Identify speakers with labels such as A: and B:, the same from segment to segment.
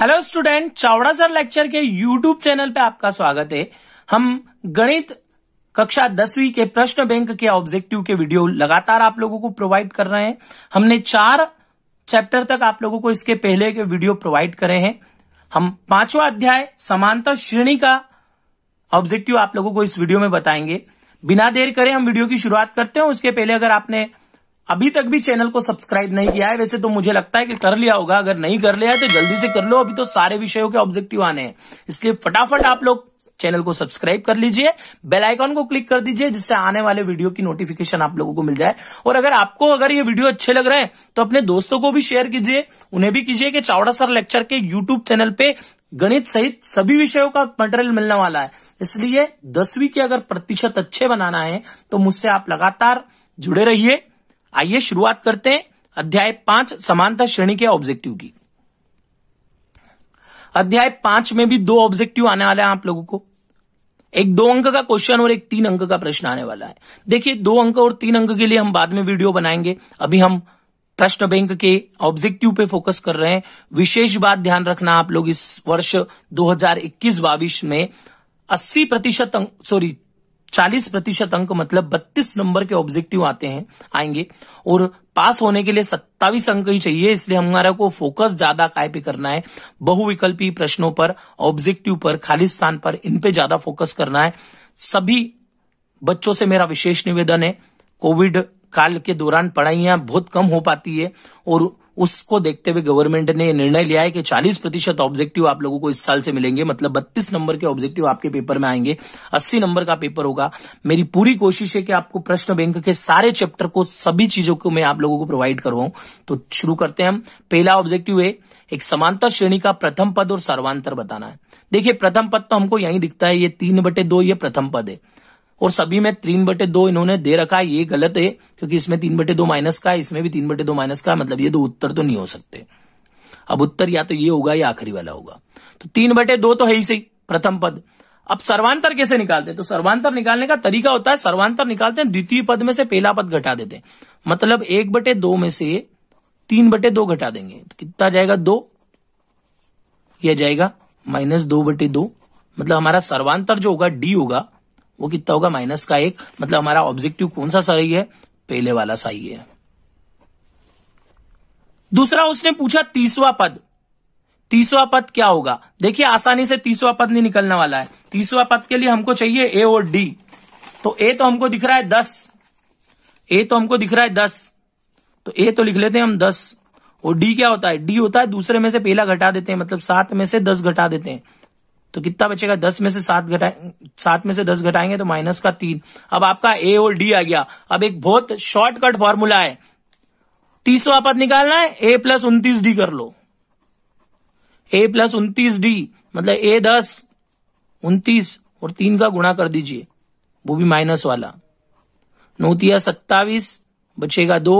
A: hello student Chavda sir lecture के YouTube channel पे आपका स्वागत है हम गणित कक्षा दसवीं के प्रश्न बैंक के ऑब्जेक्टिव के वीडियो लगातार आप लोगों को प्रोवाइड कर रहे हैं हमने चार चैप्टर तक आप लोगों को इसके पहले के वीडियो प्रोवाइड करे हैं हम पांचवा अध्याय समानता श्रेणी का ऑब्जेक्टिव आप लोगों को इस वीडियो में बताएंगे बिना देर करें हम वीडियो की शुरुआत करते हैं उसके पहले अगर आपने अभी तक भी चैनल को सब्सक्राइब नहीं किया है वैसे तो मुझे लगता है कि कर लिया होगा अगर नहीं कर लिया है तो जल्दी से कर लो अभी तो सारे विषयों के ऑब्जेक्टिव आने हैं इसलिए फटाफट आप लोग चैनल को सब्सक्राइब कर लीजिए बेल आइकॉन को क्लिक कर दीजिए जिससे आने वाले वीडियो की नोटिफिकेशन आप लोगों को मिल जाए और अगर आपको अगर ये वीडियो अच्छे लग रहे हैं तो अपने दोस्तों को भी शेयर कीजिए उन्हें भी कीजिए कि चावड़ा सर लेक्चर के यूट्यूब चैनल पे गणित सहित सभी विषयों का मटेरियल मिलने वाला है इसलिए दसवीं के अगर प्रतिशत अच्छे बनाना है तो मुझसे आप लगातार जुड़े रहिए आइए शुरुआत करते हैं अध्याय पांच समानता श्रेणी के ऑब्जेक्टिव की अध्याय पांच में भी दो ऑब्जेक्टिव आने वाले हैं आप लोगों को एक दो अंक का क्वेश्चन और एक तीन अंक का प्रश्न आने वाला है देखिए दो अंक और तीन अंक के लिए हम बाद में वीडियो बनाएंगे अभी हम प्रश्न बैंक के ऑब्जेक्टिव पे फोकस कर रहे हैं विशेष बात ध्यान रखना आप लोग इस वर्ष 2021 हजार में 80 प्रतिशत सॉरी 40 प्रतिशत अंक मतलब 32 नंबर के ऑब्जेक्टिव आते हैं आएंगे और पास होने के लिए 27 अंक ही चाहिए इसलिए हमारा को फोकस ज्यादा काय पे करना है बहुविकल्पी प्रश्नों पर ऑब्जेक्टिव पर खाली स्थान पर इन पे ज्यादा फोकस करना है सभी बच्चों से मेरा विशेष निवेदन है कोविड काल के दौरान पढ़ाइया बहुत कम हो पाती है और उसको देखते हुए गवर्नमेंट ने निर्णय लिया है कि 40 प्रतिशत ऑब्जेक्टिव आप लोगों को इस साल से मिलेंगे मतलब 32 नंबर के ऑब्जेक्टिव आपके पेपर में आएंगे 80 नंबर का पेपर होगा मेरी पूरी कोशिश है कि आपको प्रश्न बैंक के सारे चैप्टर को सभी चीजों को मैं आप लोगों को प्रोवाइड करवाऊं तो शुरू करते हैं हम पहला ऑब्जेक्टिव है एक समांतर श्रेणी का प्रथम पद और सर्वांतर बताना है देखिए प्रथम पद तो हमको यही दिखता है ये तीन बटे दो ये प्रथम पद है और सभी में तीन बटे दो इन्होंने दे रखा है ये गलत है क्योंकि इसमें तीन बटे दो माइनस का है इसमें भी तीन बटे दो माइनस का मतलब ये दो उत्तर तो नहीं हो सकते अब उत्तर या तो ये होगा या आखिरी वाला होगा तो तीन बटे दो तो है ही सही प्रथम पद अब सर्वांतर कैसे निकालते हैं तो सर्वांतर निकालने का तरीका होता है सर्वांतर निकालते हैं द्वितीय पद में से पहला पद घटा देते हैं मतलब एक बटे दो में से तीन बटे दो घटा देंगे तो कितना जाएगा दो यह जाएगा माइनस दो बटे दो मतलब हमारा सर्वांतर जो होगा डी होगा वो कितना होगा माइनस का एक मतलब हमारा ऑब्जेक्टिव कौन सा सही है पहले वाला सही है दूसरा उसने पूछा तीसवा पद तीसवा पद क्या होगा देखिए आसानी से तीसवा पद नहीं निकलने वाला है तीसवा पद के लिए हमको चाहिए ए और डी तो ए तो हमको दिख रहा है दस ए तो हमको दिख रहा है दस तो ए तो लिख लेते हैं हम दस और डी क्या होता है डी होता है दूसरे में से पहला घटा देते हैं मतलब सात में से दस घटा देते हैं तो कितना बचेगा दस में से सात घटाए सात में से दस घटाएंगे तो माइनस का तीन अब आपका ए और डी आ गया अब एक बहुत शॉर्टकट फॉर्मूला है तीसो पद निकालना है ए प्लस उन्तीस डी कर लो ए प्लस उन्तीस डी मतलब ए दस उन्तीस और तीन का गुणा कर दीजिए वो भी माइनस वाला नौतिया सत्तावीस बचेगा दो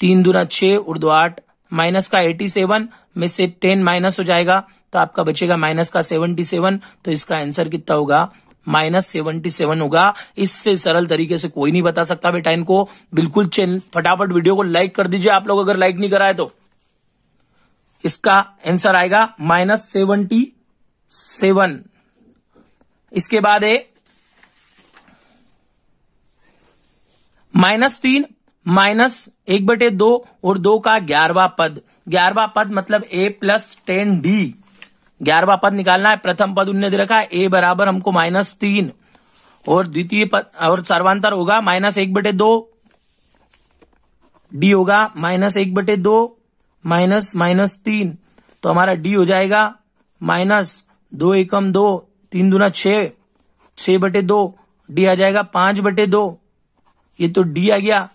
A: तीन दुना छह और दो आठ माइनस का एटी सेवन में से टेन माइनस हो जाएगा तो आपका बचेगा माइनस का 77 सेवन तो इसका आंसर कितना होगा माइनस सेवनटी सेवन होगा इससे सरल तरीके से कोई नहीं बता सकता बेटा इनको बिल्कुल फटाफट वीडियो को लाइक कर दीजिए आप लोग अगर लाइक नहीं कराए तो इसका आंसर आएगा माइनस सेवनटी सेवन इसके बाद है माइनस तीन माइनस एक बटे दो और दो का ग्यारहवा पद ग्यारहवा पद मतलब ए प्लस टेन डी ग्यारहवा पद निकालना है प्रथम पद उनने दे रखा है ए बराबर हमको माइनस तीन और द्वितीय पद और सर्वांतर होगा माइनस एक बटे दो डी होगा माइनस एक बटे दो माइनस माइनस तीन तो हमारा डी हो जाएगा माइनस दो एकम दो तीन दूना छ छ बटे दो डी आ जाएगा पांच बटे दो ये तो डी आ गया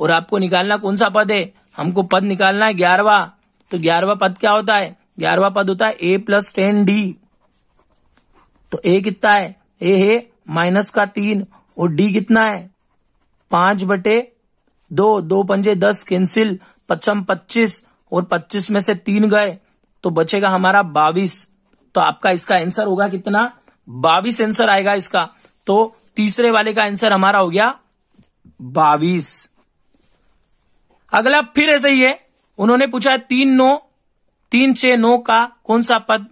A: और आपको निकालना कौन सा पद है हमको पद निकालना है ग्यारहवा तो ग्यारहवा पद क्या होता है ग्यारहवा पद होता है ए प्लस टेन डी तो ए कितना है ए है माइनस का तीन और डी कितना है पांच बटे दो दो पंजे दस कैंसिल पचम पच्चीस और पच्चीस में से तीन गए तो बचेगा हमारा बाविस तो आपका इसका आंसर होगा कितना बाविस आंसर आएगा इसका तो तीसरे वाले का आंसर हमारा हो गया बाविस अगला फिर ऐसे ही है उन्होंने पूछा तीन नौ तीन छ नौ का कौन सा पद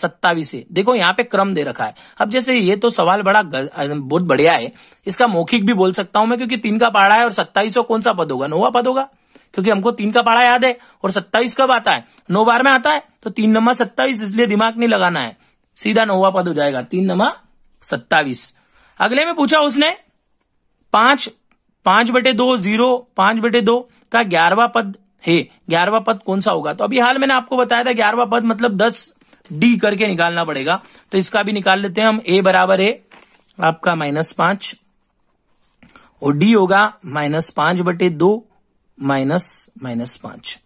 A: सत्तावीस है देखो यहाँ पे क्रम दे रखा है अब जैसे ये तो सवाल बड़ा बहुत बढ़िया है इसका मौखिक भी बोल सकता हूं मैं क्योंकि तीन का पाड़ा है और सत्ताईस कौन सा पद होगा नौवा पद होगा क्योंकि हमको तीन का पाड़ा याद है और सत्ताईस कब आता है नौ बार में आता है तो तीन नंबर सत्ताईस इसलिए दिमाग नहीं लगाना है सीधा नौवा पद हो जाएगा तीन नंबर सत्तावीस अगले में पूछा उसने पांच पांच बटे दो जीरो पांच बटे दो का ग्यारहवा पद है ग्यारहवा पद कौन सा होगा तो अभी हाल मैंने आपको बताया था ग्यारहवा पद मतलब दस डी करके निकालना पड़ेगा तो इसका भी निकाल लेते हैं हम ए बराबर है आपका माइनस पांच और डी होगा माइनस पांच बटे दो माइनस माइनस पांच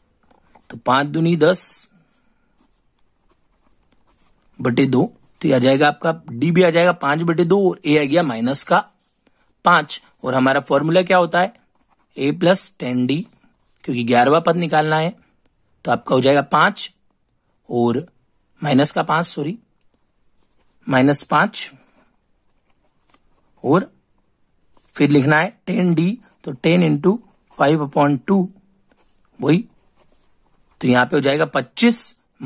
A: तो पांच दुनी दस बटे दो तो ये आ जाएगा आपका डी भी आ जाएगा पांच बटे दो और ए आ गया माइनस का पांच और हमारा फॉर्मूला क्या होता है ए प्लस टेन डी क्योंकि ग्यारहवा पद निकालना है तो आपका हो जाएगा पांच और माइनस का पांच सॉरी माइनस पांच और फिर लिखना है टेन डी तो ten into five upon two वही तो यहां पे हो जाएगा पच्चीस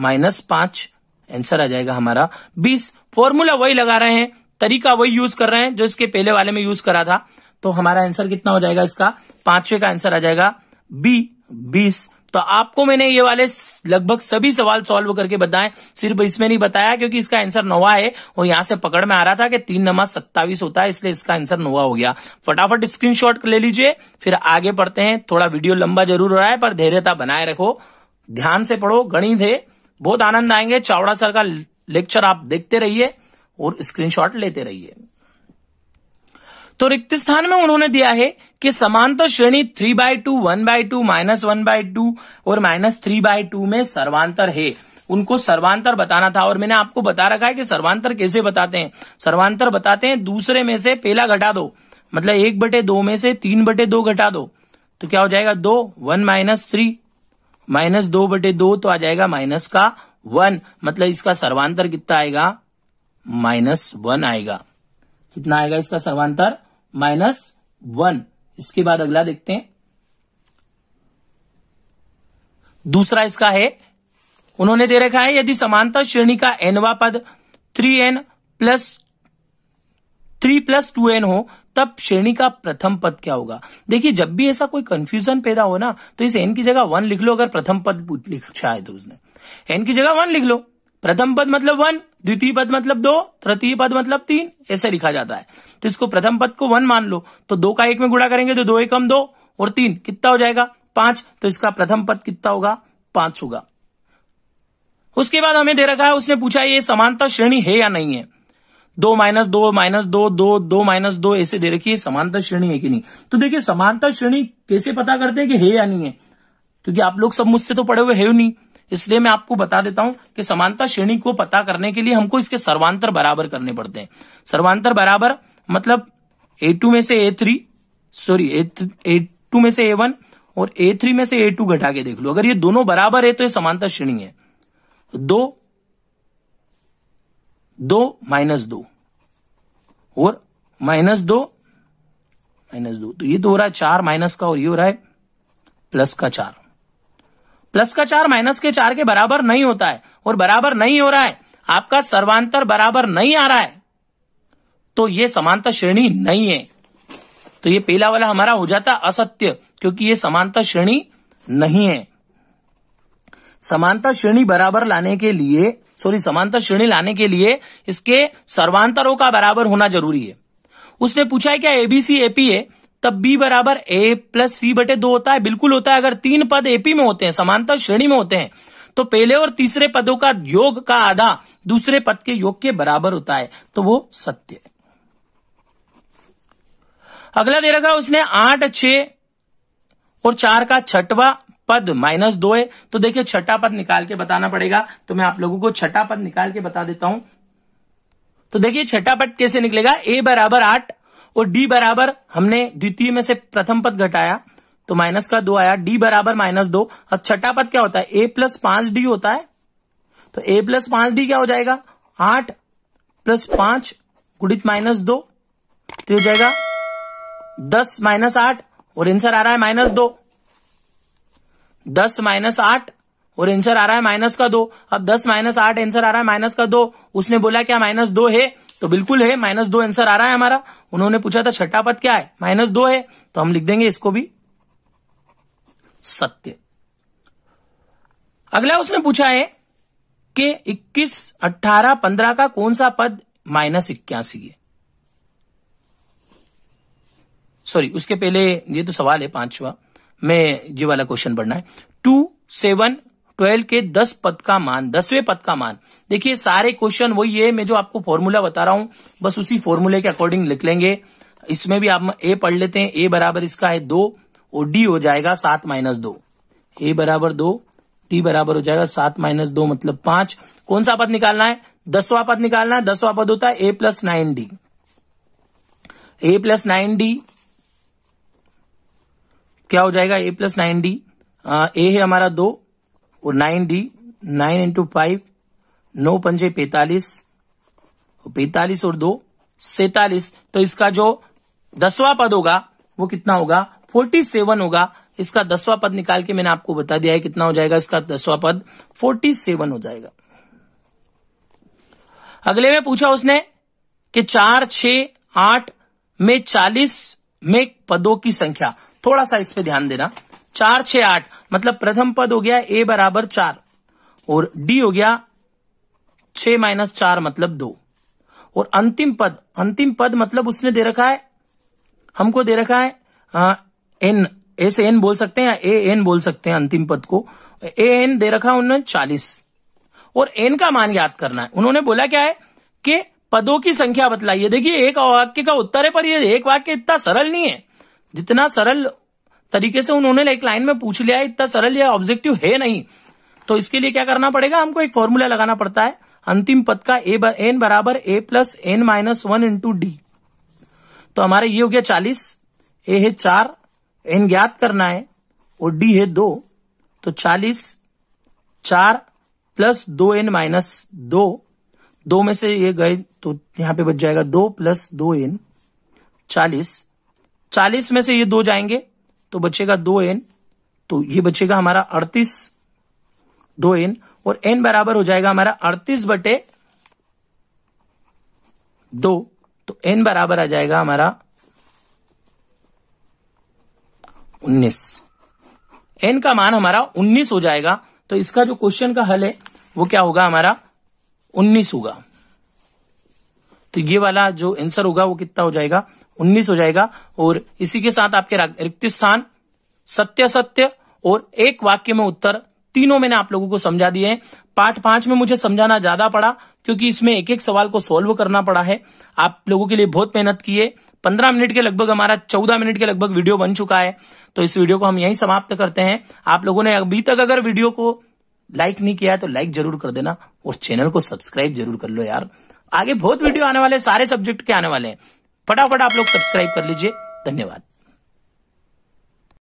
A: माइनस पांच आंसर आ जाएगा हमारा बीस फॉर्मूला वही लगा रहे हैं तरीका वही यूज कर रहे हैं जो इसके पहले वाले में यूज करा था तो हमारा आंसर कितना हो जाएगा इसका पांचवे का आंसर आ जाएगा बी बीस तो आपको मैंने ये वाले लगभग सभी सवाल सॉल्व करके बताए सिर्फ इसमें नहीं बताया क्योंकि इसका आंसर नोवा है और यहां से पकड़ में आ रहा था कि तीन नमा सत्तावीस होता है इसलिए इसका आंसर नोवा हो गया फटाफट स्क्रीनशॉट ले लीजिए फिर आगे पढ़ते हैं थोड़ा वीडियो लंबा जरूर हो रहा है पर धैर्यता बनाए रखो ध्यान से पढ़ो गणित है बहुत आनंद आएंगे चावड़ा सर का लेक्चर आप देखते रहिए और स्क्रीनशॉट लेते रहिए तो रिक्त स्थान में उन्होंने दिया है कि समांतर श्रेणी three by two one by two minus one by two और माइनस थ्री बाय टू में सर्वांतर है उनको सर्वांतर बताना था और मैंने आपको बता रखा है कि सर्वांतर कैसे बताते हैं सर्वांतर बताते हैं दूसरे में से पहला घटा दो मतलब एक बटे दो में से तीन बटे दो घटा दो तो क्या हो जाएगा दो वन माइनस थ्री माइनस दो बटे दो तो आ जाएगा माइनस का वन मतलब इसका सर्वांतर कितना आएगा माइनस वन आएगा कितना आएगा इसका सर्वांतर माइनस वन इसके बाद अगला देखते हैं दूसरा इसका है उन्होंने दे रखा है यदि समानता श्रेणी का एनवा पद three N plus three plus two N हो तब श्रेणी का प्रथम पद क्या होगा देखिए जब भी ऐसा कोई कंफ्यूजन पैदा हो ना तो इस एन की जगह वन लिख लो अगर प्रथम पद लिखा है तो उसने एन की जगह वन लिख लो प्रथम पद मतलब वन द्वितीय पद मतलब दो तृतीय पद मतलब तीन ऐसे लिखा जाता है तो इसको प्रथम पद को वन मान लो तो दो का एक में गुणा करेंगे तो दो एकम दो और तीन कितना हो जाएगा पांच तो इसका प्रथम पद कितना होगा पांच होगा उसके बाद हमें दे रखा है उसने पूछा ये समानता श्रेणी है या नहीं है दो माइनस दो माइनस दो दो दो माइनस दो ऐसे दे रखी है समानता श्रेणी है कि नहीं तो देखिए समानता श्रेणी कैसे पता करते हैं कि है या नहीं है क्योंकि आप लोग सब मुझसे तो पढ़े हुए है नहीं इसलिए मैं आपको बता देता हूं कि समानता श्रेणी को पता करने के लिए हमको इसके सर्वांतर बराबर करने पड़ते हैं सर्वांतर बराबर मतलब ए टू में से A three sorry A two में से ए वन और ए थ्री में से ए टू घटा के देख लो अगर ये दोनों बराबर है तो ये समानता श्रेणी है दो दो माइनस दो और माइनस दो माइनस दो तो ये तो हो रहा है चार माइनस का और ये हो रहा है प्लस का चार प्लस का चार माइनस के चार के बराबर नहीं होता है और बराबर नहीं हो रहा है आपका सर्वांतर बराबर नहीं आ रहा है तो ये समांतर श्रेणी नहीं है तो ये पहला वाला हमारा हो जाता असत्य क्योंकि ये समांतर श्रेणी नहीं है समांतर श्रेणी बराबर लाने के लिए सॉरी समांतर श्रेणी लाने के लिए इसके सर्वांतरों का बराबर होना जरूरी है उसने पूछा है क्या एबीसी एपी है तब बी बराबर ए प्लस सी बटे दो होता है बिल्कुल होता है अगर तीन पद एपी में होते हैं समानता श्रेणी में होते हैं तो पहले और तीसरे पदों का योग का आधा दूसरे पद के योग के बराबर होता है तो वो सत्य है अगला दे रखा उसने आठ छ और चार का छठवा पद माइनस दो है तो देखिए छठा पद निकाल के बताना पड़ेगा तो मैं आप लोगों को छठा पद निकाल के बता देता हूं तो देखिए छठा पद कैसे निकलेगा ए बराबर आठ और डी बराबर हमने द्वितीय में से प्रथम पद घटाया तो माइनस का दो आया डी बराबर माइनस दो और छठा पद क्या होता है ए प्लस पांच डी होता है तो ए प्लस पांच डी क्या हो जाएगा आठ प्लस पांच गुणित माइनस दो तो हो जाएगा दस माइनस आठ और आंसर आ रहा है माइनस दो दस माइनस आठ और आंसर आ रहा है माइनस का दो अब दस माइनस आठ आंसर आ रहा है माइनस का दो उसने बोला क्या माइनस दो है तो बिल्कुल है माइनस दो आंसर आ रहा है हमारा उन्होंने पूछा था तो छठा पद क्या है माइनस दो है तो हम लिख देंगे इसको भी सत्य अगला उसने पूछा है कि इक्कीस अट्ठारह पंद्रह का कौन सा पद माइनस इक्यासी है सॉरी उसके पहले ये तो सवाल है पांचवा मैं ये वाला क्वेश्चन पढ़ना है टू सेवन ट्वेल्व के दस पद का मान दसवें पद का मान देखिए सारे क्वेश्चन वही है मैं जो आपको फॉर्मूला बता रहा हूं बस उसी फॉर्मूले के अकॉर्डिंग लिख लेंगे इसमें भी आप ए पढ़ लेते हैं ए बराबर इसका है दो और डी हो जाएगा सात माइनस दो ए बराबर दो डी बराबर हो जाएगा सात माइनस दो मतलब पांच कौन सा पद निकालना है दसवा पद निकालना है दसवा पद होता है A plus nine D A plus nine D क्या हो जाएगा A plus nine D A है हमारा दो और nine D nine into five नौ पंजे पैतालीस पैतालीस और दो सैतालीस तो इसका जो दसवां पद होगा वो कितना होगा फोर्टी सेवन होगा इसका दसवां पद निकाल के मैंने आपको बता दिया है कितना हो जाएगा इसका दसवां पद फोर्टी सेवन हो जाएगा अगले में पूछा उसने कि चार छ आठ में चालीस में पदों की संख्या थोड़ा सा इस पे ध्यान देना चार छ आठ मतलब प्रथम पद हो गया ए बराबर चार और डी हो गया छ माइनस चार मतलब दो और अंतिम पद अंतिम पद मतलब उसने दे रखा है हमको दे रखा है आ, एन एस एन बोल सकते हैं ए एन बोल सकते हैं अंतिम पद को ए एन दे रखा है उन्होंने चालीस और एन का मान याद करना है उन्होंने बोला क्या है कि पदों की संख्या बतलाइए देखिए एक वाक्य का उत्तर है पर ये एक वाक्य इतना सरल नहीं है जितना सरल तरीके से उन्होंने एक लाइन में पूछ लिया इतना सरल यह ऑब्जेक्टिव है नहीं तो इसके लिए क्या करना पड़ेगा हमको एक फॉर्मूला लगाना पड़ता है अंतिम पद का ए एन बराबर A plus N minus one into D तो हमारे ये हो गया चालीस ए है चार एन ज्ञात करना है और डी है दो तो चालीस चार प्लस दो एन माइनस दो दो में से ये गए तो यहां पे बच जाएगा दो प्लस दो एन चालीस चालीस में से ये दो जाएंगे तो बचेगा दो एन तो ये बचेगा हमारा अड़तीस दो एन और एन बराबर हो जाएगा हमारा अड़तीस बटे दो तो एन बराबर आ जाएगा हमारा उन्नीस एन का मान हमारा उन्नीस हो जाएगा तो इसका जो क्वेश्चन का हल है वो क्या होगा हमारा उन्नीस होगा तो ये वाला जो आंसर होगा वो कितना हो जाएगा उन्नीस हो जाएगा और इसी के साथ आपके रिक्त स्थान सत्य सत्य और एक वाक्य में उत्तर तीनों मैंने आप लोगों को समझा दिए हैं पार्ट पांच में मुझे समझाना ज्यादा पड़ा क्योंकि इसमें एक एक सवाल को सॉल्व करना पड़ा है आप लोगों के लिए बहुत मेहनत की है पंद्रह मिनट के लगभग हमारा चौदह मिनट के लगभग वीडियो बन चुका है तो इस वीडियो को हम यहीं समाप्त करते हैं आप लोगों ने अभी तक अगर वीडियो को लाइक नहीं किया है तो लाइक जरूर कर देना और चैनल को सब्सक्राइब जरूर कर लो यार आगे बहुत वीडियो आने वाले सारे सब्जेक्ट के आने वाले हैं फटाफट आप लोग सब्सक्राइब कर लीजिए धन्यवाद